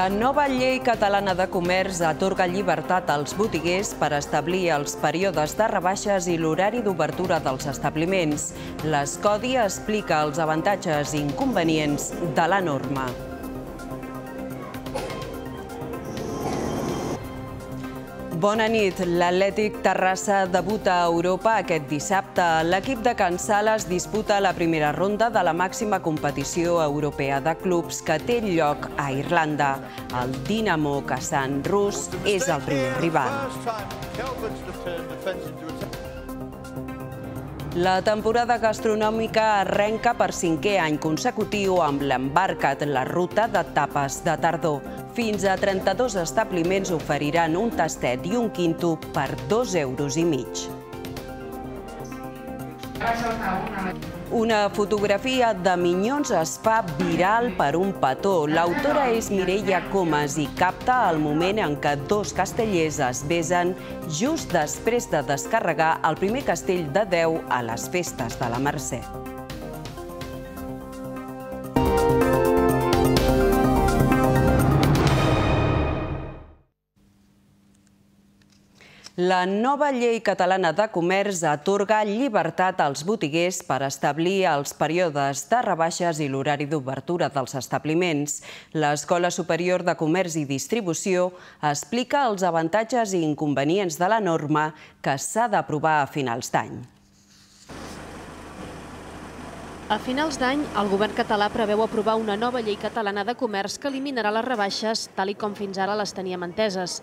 La nova llei catalana de comerç atorga llibertat als botiguers per establir els períodes de rebaixes i l'horari d'obertura dels establiments. L'Escodi explica els avantatges i inconvenients de la norma. Bona nit. L'Atlètic Terrassa debuta a Europa aquest dissabte. L'equip de Can Sales disputa la primera ronda de la màxima competició europea de clubs que té lloc a Irlanda. El Dinamo Kassan rus és el primer rival. La temporada gastronòmica arrenca per cinquè any consecutiu amb l'Embarcat, la ruta de tapes de tardor. Fins a 32 establiments oferiran un tastet i un quinto per dos euros i mig. una... Una fotografia de Minyons es fa viral per un petó. L'autora és Mireia Comas i capta el moment en què dos castellers es besen just després de descarregar el primer castell de 10 a les festes de la Mercè. La nova llei catalana de comerç atorga llibertat als botiguers per establir els períodes de rebaixes i l'horari d'obertura dels establiments. L'Escola Superior de Comerç i Distribució explica els avantatges i inconvenients de la norma que s'ha d'aprovar a finals d'any. A finals d'any, el govern català preveu aprovar una nova llei catalana de comerç que eliminarà les rebaixes tal i com fins ara les teníem enteses.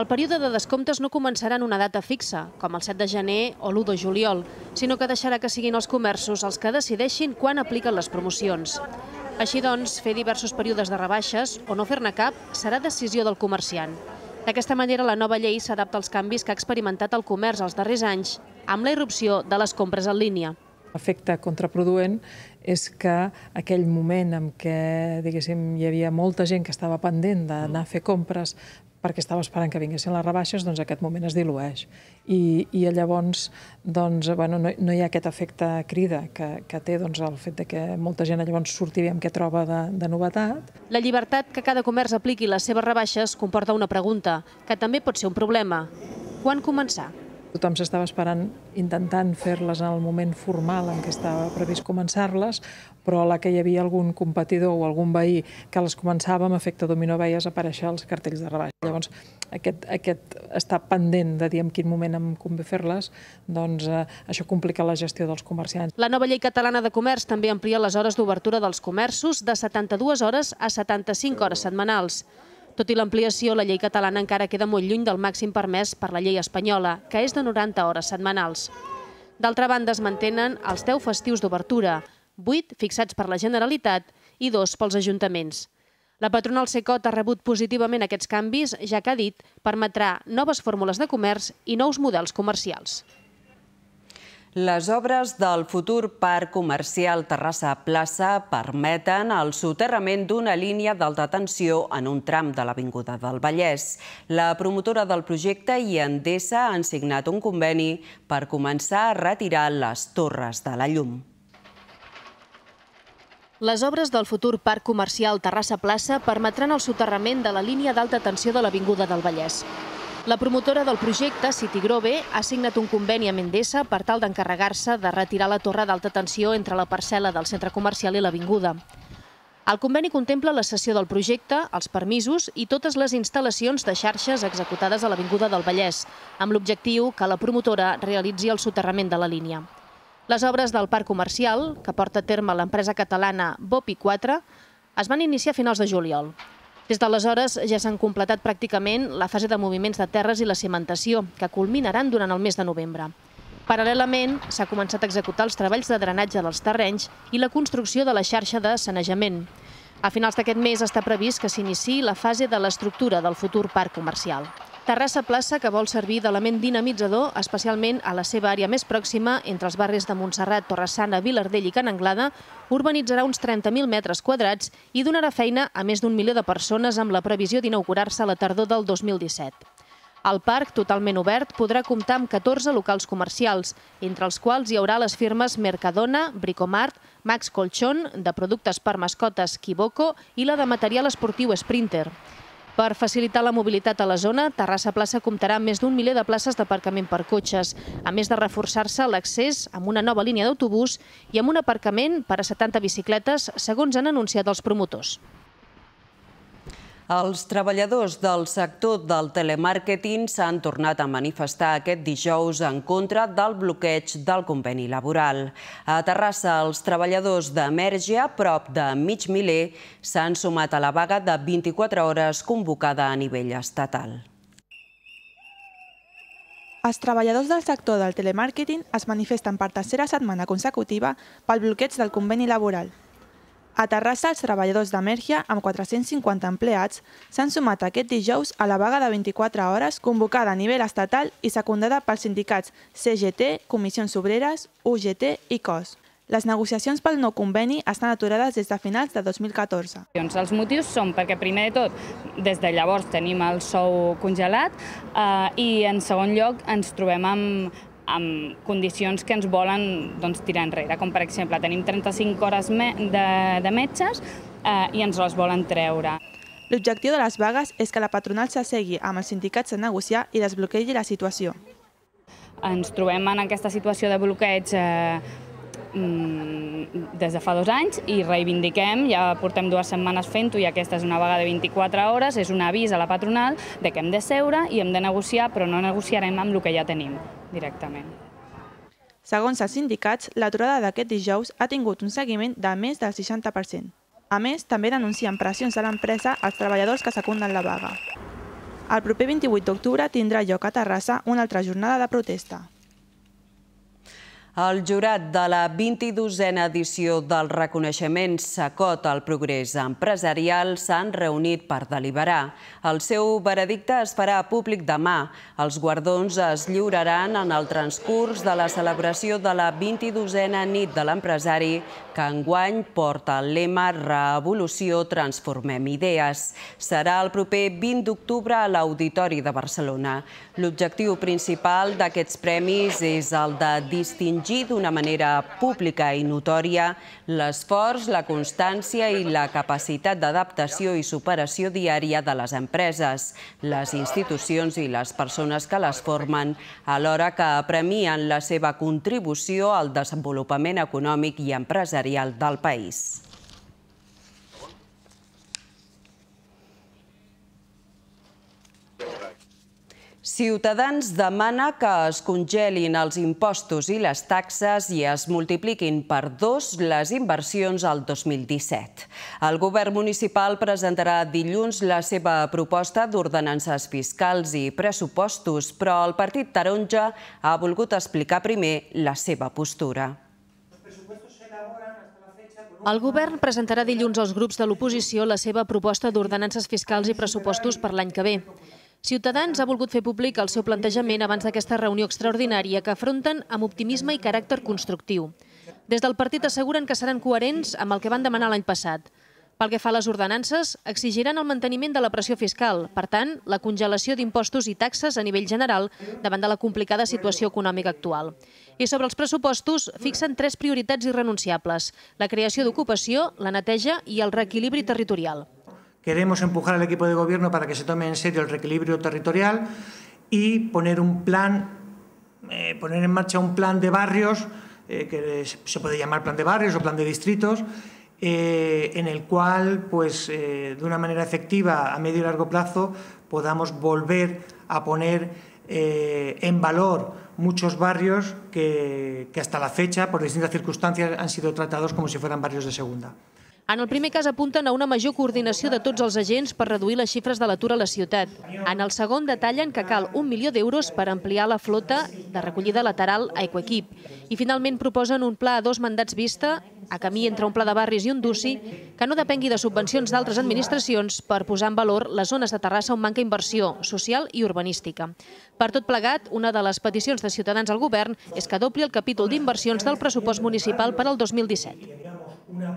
El període de descomptes no començarà en una data fixa, com el 7 de gener o l'1 de juliol, sinó que deixarà que siguin els comerços els que decideixin quan apliquen les promocions. Així doncs, fer diversos períodes de rebaixes o no fer-ne cap serà decisió del comerciant. D'aquesta manera, la nova llei s'adapta als canvis que ha experimentat el comerç els darrers anys amb la irrupció de les compres en línia L'efecte contraproduent és que aquell moment en què hi havia molta gent que estava pendent d'anar a fer compres perquè estava esperant que vinguessin les rebaixes, doncs aquest moment es dilueix. I, i llavors doncs, bueno, no, no hi ha aquest efecte crida que, que té doncs, el fet de que molta gent llavors surti i què troba de, de novetat. La llibertat que cada comerç apliqui les seves rebaixes comporta una pregunta, que també pot ser un problema. Quan començar? Tothom s'estava esperant, intentant fer-les en el moment formal en què estava previst començar-les, però a la que hi havia algun competidor o algun veí que les començava, amb efecte dominó veies aparèixer els cartells de rebaix. Llavors, aquest, aquest estar pendent de dir en quin moment em convé fer-les, doncs eh, això complica la gestió dels comerciants. La nova llei catalana de comerç també amplia les hores d'obertura dels comerços de 72 hores a 75 hores setmanals. Tot i l'ampliació, la llei catalana encara queda molt lluny del màxim permès per la llei espanyola, que és de 90 hores setmanals. D'altra banda, es mantenen els 10 festius d'obertura, 8 fixats per la Generalitat i 2 pels ajuntaments. La patronal Secot ha rebut positivament aquests canvis, ja que ha dit permetrà noves fórmules de comerç i nous models comercials. Les obres del futur parc comercial Terrassa Plaça permeten el soterrament d'una línia d'alta tensió en un tram de l'Avinguda del Vallès. La promotora del projecte i Endesa han signat un conveni per començar a retirar les torres de la llum. Les obres del futur parc comercial Terrassa Plaça permetran el soterrament de la línia d'alta tensió de l'Avinguda del Vallès. La promotora del projecte, City Grove, ha signat un conveni amb Endesa per tal d'encarregar-se de retirar la torre d'alta tensió entre la parcel·la del centre comercial i l'avinguda. El conveni contempla la cessió del projecte, els permisos i totes les instal·lacions de xarxes executades a l'Avinguda del Vallès, amb l'objectiu que la promotora realitzi el soterrament de la línia. Les obres del parc comercial, que porta a terme l'empresa catalana BOPI 4, es van iniciar a finals de juliol. Des d'aleshores ja s'han completat pràcticament la fase de moviments de terres i la cimentació, que culminaran durant el mes de novembre. Paral·lelament, s'ha començat a executar els treballs de drenatge dels terrenys i la construcció de la xarxa de sanejament. A finals d'aquest mes està previst que s'iniciï la fase de l'estructura del futur parc comercial. Terrassa Plaça que vol servir d'element dinamitzador, especialment a la seva àrea més pròxima, entre els barris de Montserrat, Torressana, Vilardell i Can Anglada, urbanitzarà uns 30.000 metres quadrats i donarà feina a més d'un miler de persones amb la previsió d'inaugurar-se a la tardor del 2017. El parc, totalment obert, podrà comptar amb 14 locals comercials, entre els quals hi haurà les firmes Mercadona, Bricomart, Max Colchón, de productes per mascotes Kiboko i la de material esportiu Sprinter. Per facilitar la mobilitat a la zona, Terrassa Plaça comptarà amb més d'un miler de places d'aparcament per cotxes, a més de reforçar-se l'accés amb una nova línia d'autobús i amb un aparcament per a 70 bicicletes, segons han anunciat els promotors. Els treballadors del sector del telemàrqueting s'han tornat a manifestar aquest dijous en contra del bloqueig del conveni laboral. A Terrassa, els treballadors d'Emergia, prop de mig miler, s'han sumat a la vaga de 24 hores convocada a nivell estatal. Els treballadors del sector del telemàrqueting es manifesten per tercera setmana consecutiva pel bloqueig del conveni laboral. A Terrassa, els treballadors de amb 450 empleats, s'han sumat aquest dijous a la vaga de 24 hores convocada a nivell estatal i secundada pels sindicats CGT, Comissions Obreres, UGT i COS. Les negociacions pel nou conveni estan aturades des de finals de 2014. Doncs els motius són perquè, primer de tot, des de llavors tenim el sou congelat eh, i, en segon lloc, ens trobem amb amb condicions que ens volen doncs, tirar enrere, com per exemple tenim 35 hores me de, de metges eh, i ens les volen treure. L'objectiu de les vagues és que la patronal s'assegui amb els sindicats a negociar i desbloquegi la situació. Ens trobem en aquesta situació de bloqueig eh, Mm, des de fa dos anys i reivindiquem, ja portem dues setmanes fent-ho i aquesta és una vaga de 24 hores, és un avís a la patronal de que hem de seure i hem de negociar, però no negociarem amb el que ja tenim directament. Segons els sindicats, l'aturada d'aquest dijous ha tingut un seguiment de més del 60%. A més, també denuncien pressions de l'empresa als treballadors que secunden la vaga. El proper 28 d'octubre tindrà lloc a Terrassa una altra jornada de protesta. El jurat de la 22a edició del reconeixement Sacot al progrés empresarial s'han reunit per deliberar. El seu veredicte es farà públic demà. Els guardons es lliuraran en el transcurs de la celebració de la 22a nit de l'empresari que enguany porta el lema Revolució, transformem idees. Serà el proper 20 d'octubre a l'Auditori de Barcelona. L'objectiu principal d'aquests premis és el de distingir d'una manera pública i notòria l'esforç, la constància i la capacitat d'adaptació i superació diària de les empreses, les institucions i les persones que les formen, alhora que premien la seva contribució al desenvolupament econòmic i empresarial empresarial del país. Ciutadans demana que es congelin els impostos i les taxes i es multipliquin per dos les inversions al 2017. El govern municipal presentarà dilluns la seva proposta d'ordenances fiscals i pressupostos, però el partit taronja ha volgut explicar primer la seva postura. El govern presentarà dilluns als grups de l'oposició la seva proposta d'ordenances fiscals i pressupostos per l'any que ve. Ciutadans ha volgut fer públic el seu plantejament abans d'aquesta reunió extraordinària que afronten amb optimisme i caràcter constructiu. Des del partit asseguren que seran coherents amb el que van demanar l'any passat, pel que fa a les ordenances, exigiran el manteniment de la pressió fiscal, per tant, la congelació d'impostos i taxes a nivell general davant de la complicada situació econòmica actual. I sobre els pressupostos, fixen tres prioritats irrenunciables, la creació d'ocupació, la neteja i el reequilibri territorial. Queremos empujar al equipo de gobierno para que se tome en serio el reequilibrio territorial y poner un plan, eh, poner en marcha un plan de barrios, eh, que se puede llamar plan de barrios o plan de distritos, eh, en el cual, pues, eh, de una manera efectiva a medio y largo plazo, podamos volver a poner eh, en valor muchos barrios que, que hasta la fecha, por distintas circunstancias, han sido tratados como si fueran barrios de segunda. En el primer cas apunten a una major coordinació de tots els agents per reduir les xifres de l'atur a la ciutat. En el segon detallen que cal un milió d'euros per ampliar la flota de recollida lateral a Ecoequip. I finalment proposen un pla a dos mandats vista a camí entre un pla de barris i un d'UCI, que no depengui de subvencions d'altres administracions per posar en valor les zones de Terrassa on manca inversió social i urbanística. Per tot plegat, una de les peticions de Ciutadans al govern és que dobli el capítol d'inversions del pressupost municipal per al 2017. Una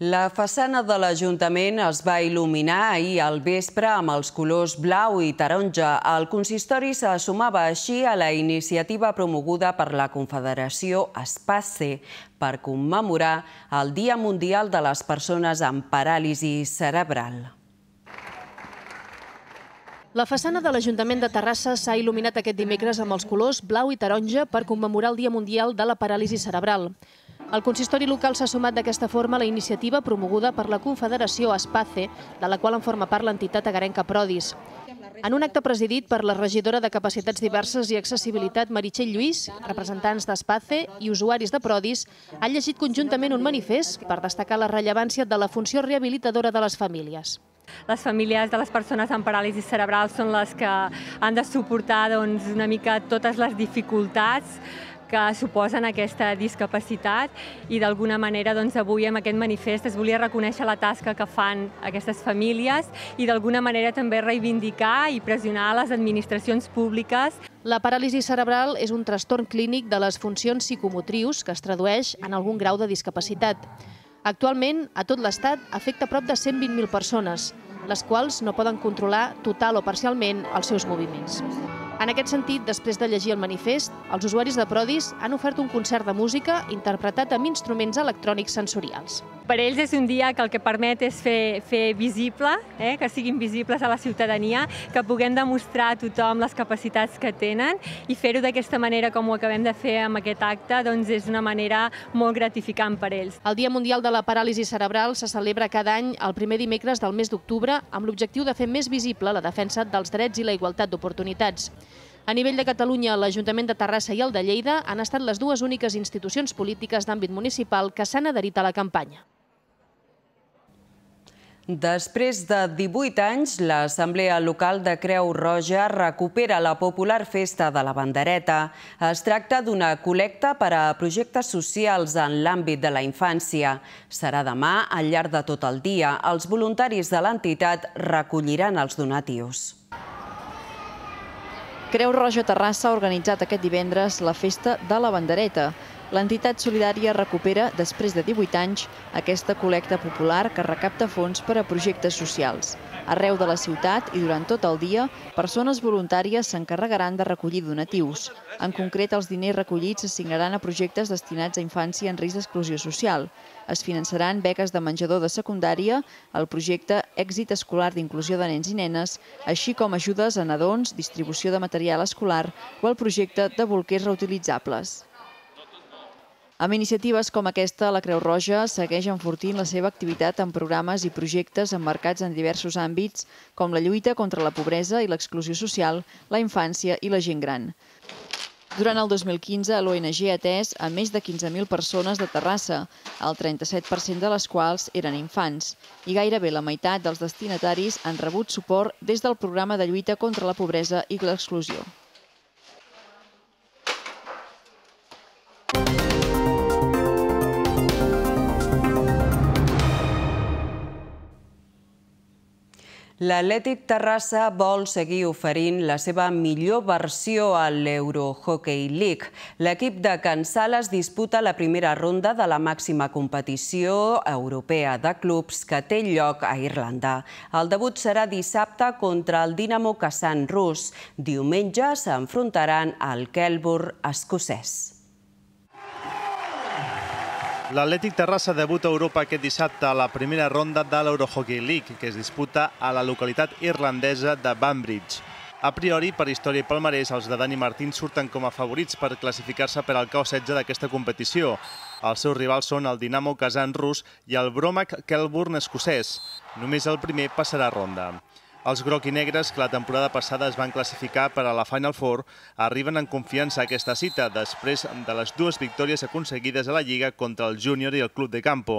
La façana de l'Ajuntament es va il·luminar ahir al vespre amb els colors blau i taronja. El consistori s'assumava sumava així a la iniciativa promoguda per la Confederació Espace per commemorar el Dia Mundial de les Persones amb Paràlisi Cerebral. La façana de l'Ajuntament de Terrassa s'ha il·luminat aquest dimecres amb els colors blau i taronja per commemorar el Dia Mundial de la Paràlisi Cerebral. El consistori local s'ha sumat d'aquesta forma a la iniciativa promoguda per la Confederació Espace, de la qual en forma part l'entitat agarenca Prodis. En un acte presidit per la regidora de Capacitats Diverses i Accessibilitat Meritxell Lluís, representants d'Espace i usuaris de Prodis han llegit conjuntament un manifest per destacar la rellevància de la funció rehabilitadora de les famílies. Les famílies de les persones amb paràlisi cerebral són les que han de suportar doncs, una mica totes les dificultats que suposen aquesta discapacitat i d'alguna manera doncs, avui amb aquest manifest es volia reconèixer la tasca que fan aquestes famílies i d'alguna manera també reivindicar i pressionar les administracions públiques. La paràlisi cerebral és un trastorn clínic de les funcions psicomotrius que es tradueix en algun grau de discapacitat. Actualment, a tot l'estat, afecta prop de 120.000 persones, les quals no poden controlar total o parcialment els seus moviments. En aquest sentit, després de llegir el manifest, els usuaris de Prodis han ofert un concert de música interpretat amb instruments electrònics sensorials. Per ells és un dia que el que permet és fer, fer visible, eh, que siguin visibles a la ciutadania, que puguem demostrar a tothom les capacitats que tenen i fer-ho d'aquesta manera com ho acabem de fer amb aquest acte doncs és una manera molt gratificant per ells. El Dia Mundial de la Paràlisi Cerebral se celebra cada any el primer dimecres del mes d'octubre amb l'objectiu de fer més visible la defensa dels drets i la igualtat d'oportunitats. A nivell de Catalunya, l'Ajuntament de Terrassa i el de Lleida han estat les dues úniques institucions polítiques d'àmbit municipal que s'han adherit a la campanya. Després de 18 anys, l'Assemblea Local de Creu Roja recupera la popular Festa de la Bandereta. Es tracta d'una col·lecta per a projectes socials en l'àmbit de la infància. Serà demà, al llarg de tot el dia. Els voluntaris de l'entitat recolliran els donatius. Creu Roja Terrassa ha organitzat aquest divendres la Festa de la Bandereta l'entitat solidària recupera, després de 18 anys, aquesta col·lecta popular que recapta fons per a projectes socials. Arreu de la ciutat i durant tot el dia, persones voluntàries s'encarregaran de recollir donatius. En concret, els diners recollits s'assignaran a projectes destinats a infància en risc d'exclusió social. Es finançaran beques de menjador de secundària, el projecte Èxit Escolar d'Inclusió de Nens i Nenes, així com ajudes a nadons, distribució de material escolar o el projecte de bolquers reutilitzables. Amb iniciatives com aquesta, la Creu Roja segueix enfortint la seva activitat en programes i projectes emmarcats en diversos àmbits, com la lluita contra la pobresa i l'exclusió social, la infància i la gent gran. Durant el 2015, l'ONG ha atès a més de 15.000 persones de Terrassa, el 37% de les quals eren infants, i gairebé la meitat dels destinataris han rebut suport des del programa de lluita contra la pobresa i l'exclusió. L'Atlètic Terrassa vol seguir oferint la seva millor versió a l'Eurohockey League. L'equip de Can Sales disputa la primera ronda de la màxima competició europea de clubs que té lloc a Irlanda. El debut serà dissabte contra el Dinamo Kazan rus. Diumenge s'enfrontaran al Kelbur escocès. L'Atlètic Terrassa debuta a Europa aquest dissabte a la primera ronda de l'Eurohockey League, que es disputa a la localitat irlandesa de Banbridge. A priori, per història i palmarès, els de Dani Martín surten com a favorits per classificar-se per al cau 16 d'aquesta competició. Els seus rivals són el Dinamo Kazan rus i el Bromac Kelburn escocès. Només el primer passarà ronda. Els groc i negres, que la temporada passada es van classificar per a la Final Four, arriben en confiança a aquesta cita després de les dues victòries aconseguides a la Lliga contra el Júnior i el Club de Campo.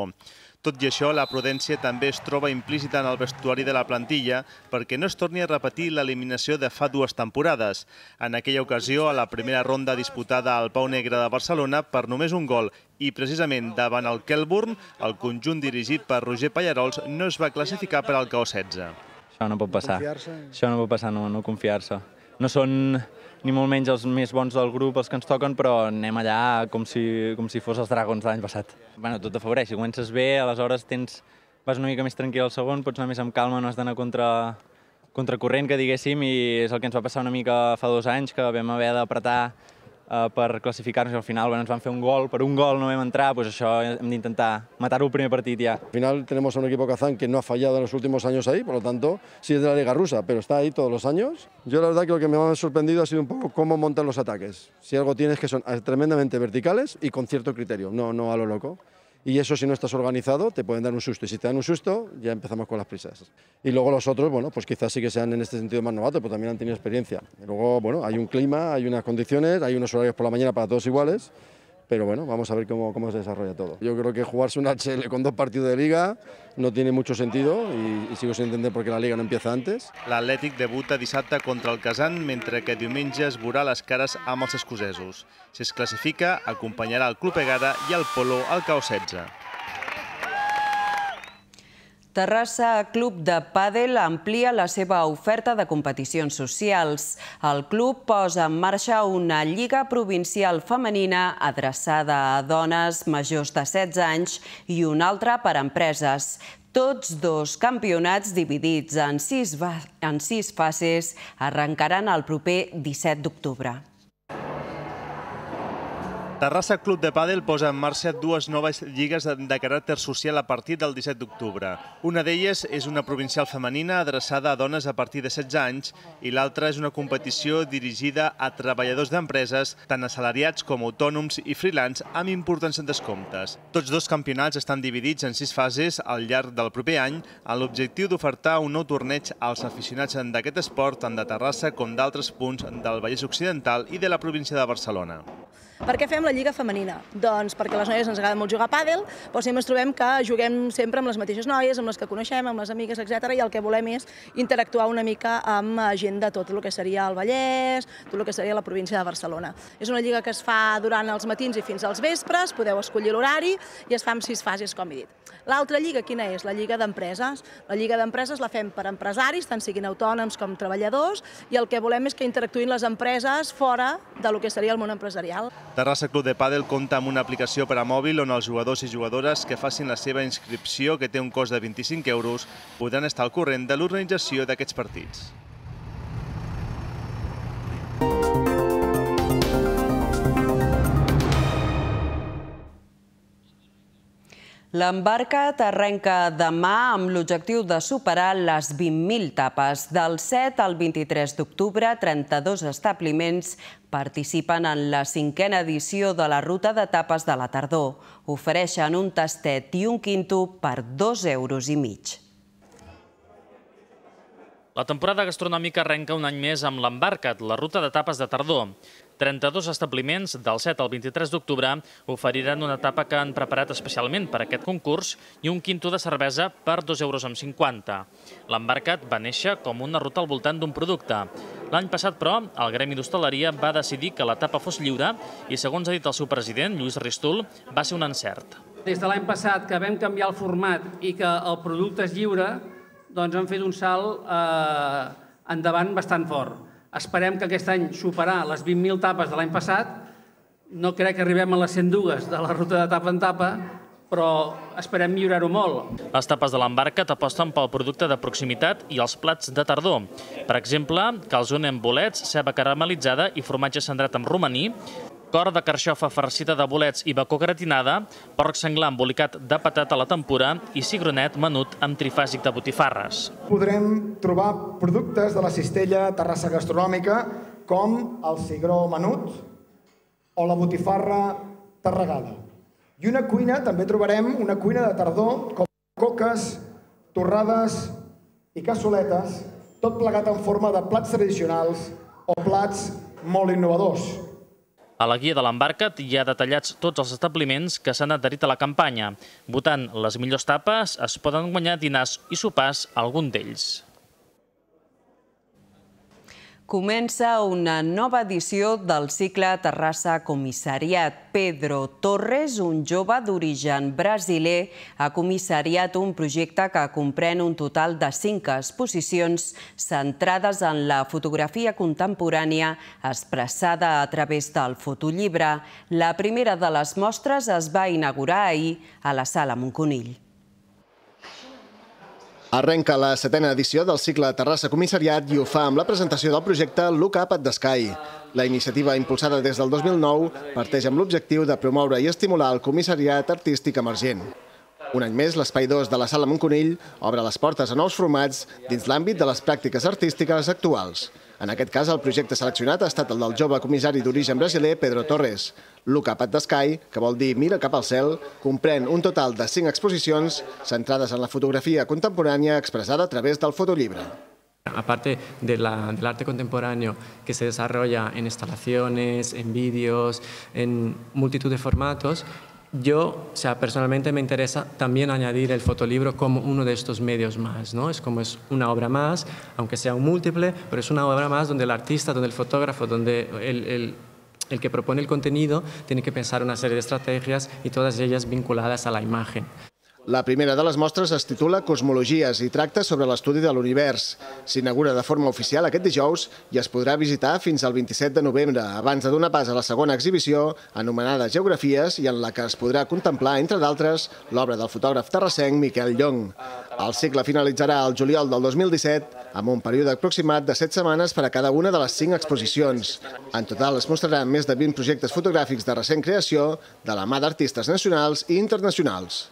Tot i això, la prudència també es troba implícita en el vestuari de la plantilla perquè no es torni a repetir l'eliminació de fa dues temporades. En aquella ocasió, a la primera ronda disputada al Pau Negre de Barcelona per només un gol i precisament davant el Kelburn, el conjunt dirigit per Roger Pallarols no es va classificar per al KO 16. Això no pot passar. No Això no pot passar, no, no confiar-se. No són ni molt menys els més bons del grup, els que ens toquen, però anem allà com si, com si fos els dragons de l'any passat. Bueno, tot t'afavoreix, si comences bé, aleshores tens, vas una mica més tranquil al segon, pots anar més amb calma, no has d'anar contra, contracorrent, que diguéssim, i és el que ens va passar una mica fa dos anys, que vam haver d'apretar Eh, per classificar-nos i al final bueno, ens van fer un gol, per un gol no vam entrar, pues doncs això hem d'intentar matar-ho el primer partit ja. Al final tenemos un equip Kazan que no ha fallado en los últimos años ahí, por lo tanto, sí es de la Liga Rusa, pero està ahí todos los años. Yo la verdad que lo que me ha sorprendido ha sido un poco cómo montan los ataques. Si algo tienes que son tremendamente verticales y con cierto criterio, no, no a lo loco. y eso si no estás organizado te pueden dar un susto y si te dan un susto ya empezamos con las prisas. Y luego los otros, bueno, pues quizás sí que sean en este sentido más novatos, pero también han tenido experiencia. luego, bueno, hay un clima, hay unas condiciones, hay unos horarios por la mañana para todos iguales pero bueno, vamos a ver cómo, cómo se desarrolla todo. Yo creo que jugarse un HL con dos partidos de liga no tiene mucho sentido y, y sigo sin entender por qué la Liga no empieza antes. L'Atlètic debuta dissabte contra el Casan, mentre que diumenge es veurà les cares amb els escocesos. Si es classifica, acompanyarà el Club Egada i el Polo al Cau 16. Terrassa Club de Pàdel amplia la seva oferta de competicions socials. El club posa en marxa una lliga provincial femenina adreçada a dones majors de 16 anys i una altra per a empreses. Tots dos campionats dividits en sis, en fases arrencaran el proper 17 d'octubre. Terrassa Club de Padel posa en marxa dues noves lligues de caràcter social a partir del 17 d'octubre. Una d'elles és una provincial femenina adreçada a dones a partir de 16 anys i l'altra és una competició dirigida a treballadors d'empreses, tant assalariats com autònoms i freelance, amb importants descomptes. Tots dos campionats estan dividits en sis fases al llarg del proper any amb l'objectiu d'ofertar un nou torneig als aficionats d'aquest esport tant de Terrassa com d'altres punts del Vallès Occidental i de la província de Barcelona. Per què fem la lliga femenina? Doncs perquè a les noies ens agrada molt jugar a pàdel, però sempre ens trobem que juguem sempre amb les mateixes noies, amb les que coneixem, amb les amigues, etc. i el que volem és interactuar una mica amb eh, gent de tot el que seria el Vallès, tot el que seria la província de Barcelona. És una lliga que es fa durant els matins i fins als vespres, podeu escollir l'horari i es fa en sis fases, com he dit. L'altra lliga quina és? La lliga d'empreses. La lliga d'empreses la fem per empresaris, tant siguin autònoms com treballadors, i el que volem és que interactuïn les empreses fora del que seria el món empresarial. Terrassa Club de Pàdel compta amb una aplicació per a mòbil on els jugadors i jugadores que facin la seva inscripció, que té un cost de 25 euros, podran estar al corrent de l'organització d'aquests partits. L'embarca t'arrenca demà amb l'objectiu de superar les 20.000 tapes. Del 7 al 23 d'octubre, 32 establiments participen en la cinquena edició de la ruta de tapes de la tardor. Ofereixen un tastet i un quinto per dos euros i mig. La temporada gastronòmica arrenca un any més amb l'Embarcat, la ruta de tapes de tardor. 32 establiments del 7 al 23 d'octubre oferiran una tapa que han preparat especialment per aquest concurs i un quinto de cervesa per 2,50 euros. L'embarcat va néixer com una ruta al voltant d'un producte. L'any passat, però, el Gremi d'Hostaleria va decidir que la tapa fos lliure i, segons ha dit el seu president, Lluís Ristul, va ser un encert. Des de l'any passat que vam canviar el format i que el producte és lliure, doncs han fet un salt eh, endavant bastant fort. Esperem que aquest any superar les 20.000 tapes de l'any passat. No crec que arribem a les 102 de la ruta de tapa en tapa, però esperem millorar-ho molt. Les tapes de l'embarca t'aposten pel producte de proximitat i els plats de tardor. Per exemple, calzone amb bolets, ceba caramelitzada i formatge cendrat amb romaní, cor de carxofa farcida de bolets i bacó gratinada, porc senglar embolicat de patata a la tempura i cigronet menut amb trifàsic de botifarres. Podrem trobar productes de la cistella terrassa gastronòmica com el cigró menut o la botifarra tarragada. I una cuina, també trobarem una cuina de tardor com coques, torrades i cassoletes, tot plegat en forma de plats tradicionals o plats molt innovadors. A la guia de l'embarcat hi ha detallats tots els establiments que s'han adherit a la campanya. Votant les millors tapes, es poden guanyar dinars i sopars a algun d'ells. Comença una nova edició del cicle Terrassa Comissariat. Pedro Torres, un jove d'origen brasiler, ha comissariat un projecte que comprèn un total de cinc exposicions centrades en la fotografia contemporània expressada a través del fotollibre. La primera de les mostres es va inaugurar ahir a la Sala Montconill. Arrenca la setena edició del cicle Terrassa Comissariat i ho fa amb la presentació del projecte Look Up at the Sky. La iniciativa impulsada des del 2009 parteix amb l'objectiu de promoure i estimular el comissariat artístic emergent. Un any més, l'Espai 2 de la Sala Montconill obre les portes a nous formats dins l'àmbit de les pràctiques artístiques actuals. En aquest cas, el projecte seleccionat ha estat el del jove comissari d'origen brasiler Pedro Torres. Look Up at the Sky, que vol dir Mira cap al cel, comprèn un total de cinc exposicions centrades en la fotografia contemporània expressada a través del fotollibre. Aparte de la, del arte contemporáneo que se desarrolla en instalaciones, en vídeos, en multitud de formatos, yo, sea, personalmente me interesa también añadir el fotolibro como uno de estos medios más, ¿no? Es como es una obra más, aunque sea un múltiple, pero es una obra más donde el artista, donde el fotógrafo, donde el, el, el que propone el contenido tiene que pensar una serie de estrategias y todas ellas vinculadas a la imagen. La primera de les mostres es titula Cosmologies i tracta sobre l'estudi de l'univers. S'inaugura de forma oficial aquest dijous i es podrà visitar fins al 27 de novembre, abans de donar pas a la segona exhibició, anomenada Geografies, i en la que es podrà contemplar, entre d'altres, l'obra del fotògraf terrassenc Miquel Llong. El cicle finalitzarà el juliol del 2017 amb un període aproximat de 7 setmanes per a cada una de les 5 exposicions. En total es mostraran més de 20 projectes fotogràfics de recent creació de la mà d'artistes nacionals i internacionals.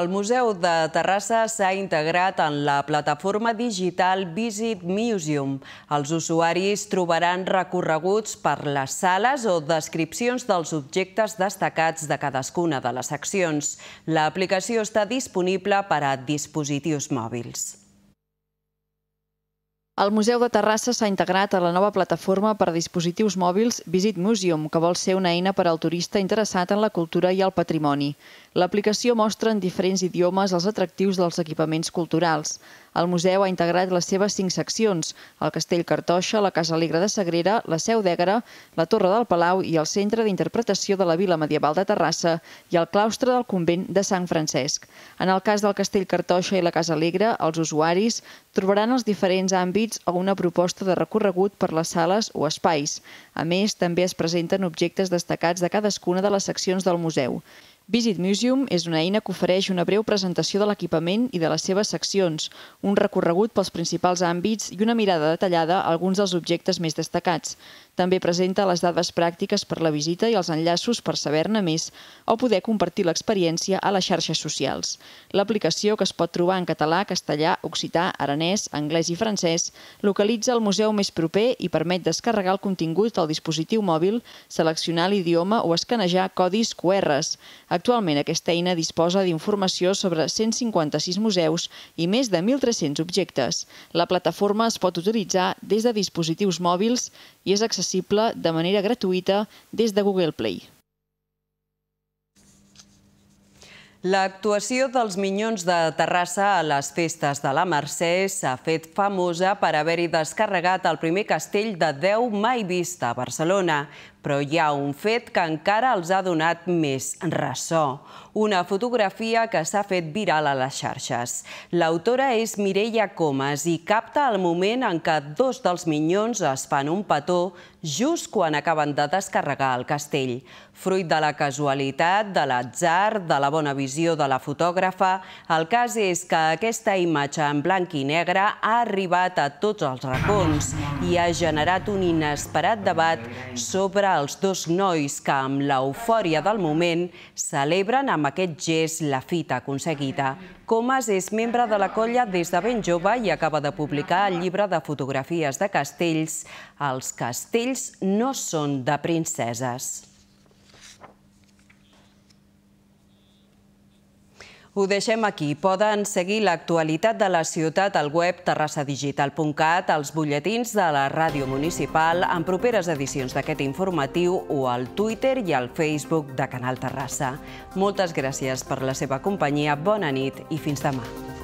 El Museu de Terrassa s'ha integrat en la plataforma digital Visit Museum. Els usuaris trobaran recorreguts per les sales o descripcions dels objectes destacats de cadascuna de les seccions. L'aplicació està disponible per a dispositius mòbils. El Museu de Terrassa s'ha integrat a la nova plataforma per a dispositius mòbils Visit Museum, que vol ser una eina per al turista interessat en la cultura i el patrimoni. L'aplicació mostra en diferents idiomes els atractius dels equipaments culturals. El museu ha integrat les seves cinc seccions, el Castell Cartoixa, la Casa Alegre de Sagrera, la Seu d'Ègara, la Torre del Palau i el Centre d'Interpretació de la Vila Medieval de Terrassa i el claustre del Convent de Sant Francesc. En el cas del Castell Cartoixa i la Casa Alegre, els usuaris trobaran els diferents àmbits o una proposta de recorregut per les sales o espais. A més, també es presenten objectes destacats de cadascuna de les seccions del museu. Visit Museum és una eina que ofereix una breu presentació de l'equipament i de les seves seccions, un recorregut pels principals àmbits i una mirada detallada a alguns dels objectes més destacats. També presenta les dades pràctiques per la visita i els enllaços per saber-ne més o poder compartir l'experiència a les xarxes socials. L'aplicació, que es pot trobar en català, castellà, occità, aranès, anglès i francès, localitza el museu més proper i permet descarregar el contingut al dispositiu mòbil, seleccionar l'idioma o escanejar codis QRs. Actualment aquesta eina disposa d'informació sobre 156 museus i més de 1.300 objectes. La plataforma es pot utilitzar des de dispositius mòbils i és accessible accessible de manera gratuïta des de Google Play. L'actuació dels Minyons de Terrassa a les festes de la Mercè s'ha fet famosa per haver-hi descarregat el primer castell de 10 mai vist a Barcelona però hi ha un fet que encara els ha donat més ressò. Una fotografia que s'ha fet viral a les xarxes. L'autora és Mireia Comas i capta el moment en què dos dels minyons es fan un petó just quan acaben de descarregar el castell. Fruit de la casualitat, de l'atzar, de la bona visió de la fotògrafa, el cas és que aquesta imatge en blanc i negre ha arribat a tots els racons i ha generat un inesperat debat sobre els dos nois que, amb l'eufòria del moment, celebren amb aquest gest la fita aconseguida. Comas és membre de la colla des de ben jove i acaba de publicar el llibre de fotografies de castells Els castells no són de princeses. Ho deixem aquí. Poden seguir l'actualitat de la ciutat al web terrassadigital.cat, als butlletins de la ràdio municipal, en properes edicions d'aquest informatiu o al Twitter i al Facebook de Canal Terrassa. Moltes gràcies per la seva companyia, bona nit i fins demà.